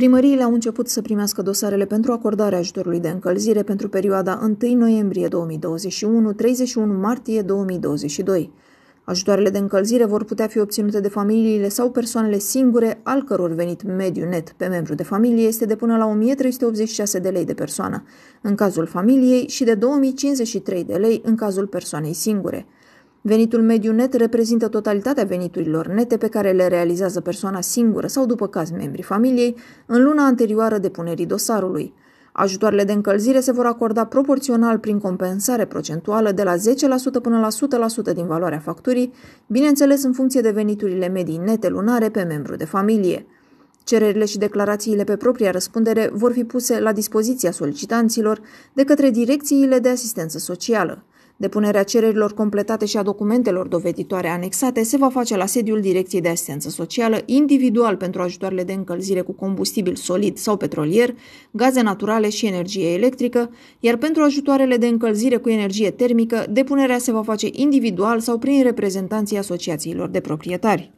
Primăriile au început să primească dosarele pentru acordarea ajutorului de încălzire pentru perioada 1 noiembrie 2021-31 martie 2022. Ajutoarele de încălzire vor putea fi obținute de familiile sau persoanele singure, al căror venit mediu net pe membru de familie este de până la 1386 de lei de persoană, în cazul familiei, și de 2053 de lei în cazul persoanei singure. Venitul mediu net reprezintă totalitatea veniturilor nete pe care le realizează persoana singură sau, după caz, membrii familiei, în luna anterioară depunerii dosarului. Ajutoarele de încălzire se vor acorda proporțional prin compensare procentuală de la 10% până la 100% din valoarea facturii, bineînțeles în funcție de veniturile medii nete lunare pe membru de familie. Cererile și declarațiile pe propria răspundere vor fi puse la dispoziția solicitanților de către direcțiile de asistență socială. Depunerea cererilor completate și a documentelor doveditoare anexate se va face la sediul Direcției de Asistență Socială, individual pentru ajutoarele de încălzire cu combustibil solid sau petrolier, gaze naturale și energie electrică, iar pentru ajutoarele de încălzire cu energie termică, depunerea se va face individual sau prin reprezentanții asociațiilor de proprietari.